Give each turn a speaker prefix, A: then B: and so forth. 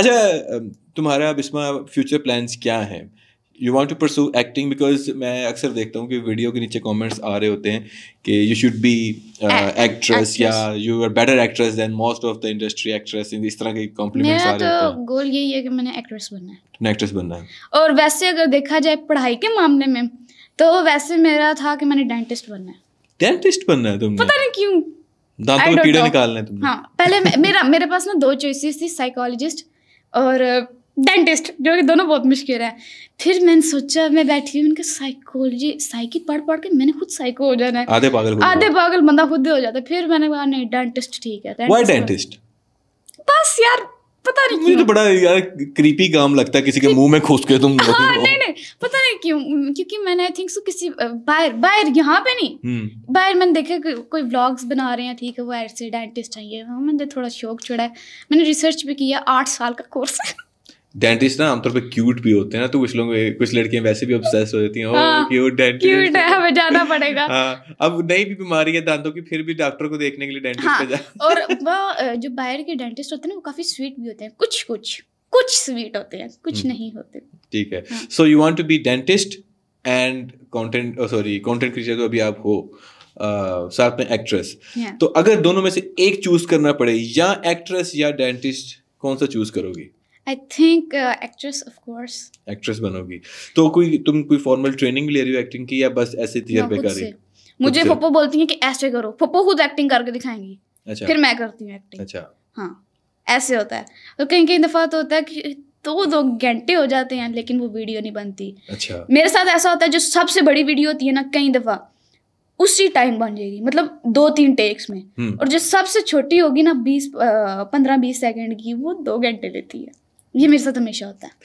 A: अच्छा तुम्हारा अब इसमें फ्यूचर प्लान्स क्या हैं you want to pursue acting because मैं अक्सर देखता हूँ कि वीडियो के नीचे कॉमेंट्स आ रहे होते हैं कि यू शुड बी एक्ट्रेस या you are better actress than most of the industry actress in इस तरह के कॉम्प्लीमेंट्स आ रहे तो
B: गोल यही है कि मैंने एक्ट्रेस बनना है
A: तुमने एक्ट्रेस बनना है
B: और वैसे अगर देखा जाए पढ़ाई के मामले में तो वैसे मेरा था कि मैंने डेंटिस्ट बनना है
A: डेंटिस्ट बनना है तुमने पता नहीं क्यों दांतों के कीड़े निकालने तुमने
B: हां पहले मेरा मेरे पास ना दो चॉइसेस थी साइकोलॉजिस्ट और डेंटिस्ट जो कि दोनों बहुत मुश्किल है फिर मैंने सोचा मैं बैठी हुई मैंने कहा साइकोलॉजी साइकी पढ़ पढ़ के मैंने खुद साइको हो जाना है आधे पागल आधे पागल बंदा खुद हो जाता है फिर मैंने कहा नहीं डेंटिस्ट ठीक है डेंटिस्ट बस यार पता नहीं तो
A: क्यों तो बड़ा यार क्रीपी काम लगता है किसी के मुंह में खोस के तुम हाँ, नहीं
B: नहीं पता नहीं क्यों क्योंकि मैंने आई थिंक सो किसी बाहर बाहर यहाँ पे नहीं हम्म। बाहर मैंने देखा को, कोई ब्लॉग्स बना रहे हैं ठीक है वो ऐसे डेंटिस्ट हैं ये हाँ, मैंने थोड़ा शौक छोड़ा है मैंने रिसर्च भी किया आठ साल का कोर्स
A: डेंटिस्ट ना आमतौर पे क्यूट भी होते हैं ना तो कुछ लोग कुछ लड़कियां वैसे भी ऑब्सेस हो जाती हैं हाँ, क्यूट डेंटिस्ट क्यूट
B: है हमें जाना पड़ेगा
A: हाँ, अब नई भी बीमारी है दांतों की फिर भी डॉक्टर को देखने के लिए डेंटिस्ट हाँ, पे जा
B: और वो जो बाहर के डेंटिस्ट होते हैं ना वो काफी स्वीट भी होते हैं कुछ कुछ कुछ स्वीट होते हैं कुछ हम्म। नहीं होते
A: ठीक है so you want to be dentist and content sorry content creator तो अभी आप हो साथ में एक्ट्रेस तो अगर दोनों में से एक चूज करना पड़े या एक्ट्रेस या डेंटिस्ट कौन सा चूज करोगी
B: I think actress of course
A: actress बनोगी तो कोई तुम कोई फॉर्मल ट्रेनिंग ले रही हो एक्टिंग की या बस ऐसे थियर पे कर रही मुझे पप्पो
B: बोलती हैं कि ऐसे करो पप्पो खुद एक्टिंग करके दिखाएंगी
A: अच्छा फिर मैं करती हूँ एक्टिंग अच्छा
B: हाँ ऐसे होता है और तो कहीं कहीं दफ़ा तो होता है कि दो दो घंटे हो जाते हैं लेकिन वो वीडियो नहीं बनती अच्छा मेरे साथ ऐसा होता है जो सबसे बड़ी वीडियो होती है ना कई दफ़ा उसी टाइम बन जाएगी मतलब दो तीन टेक्स में हम्म। और जो सबसे छोटी होगी ना बीस पंद्रह बीस सेकंड की वो दो घंटे लेती है ये मेरे साथ हमेशा होता है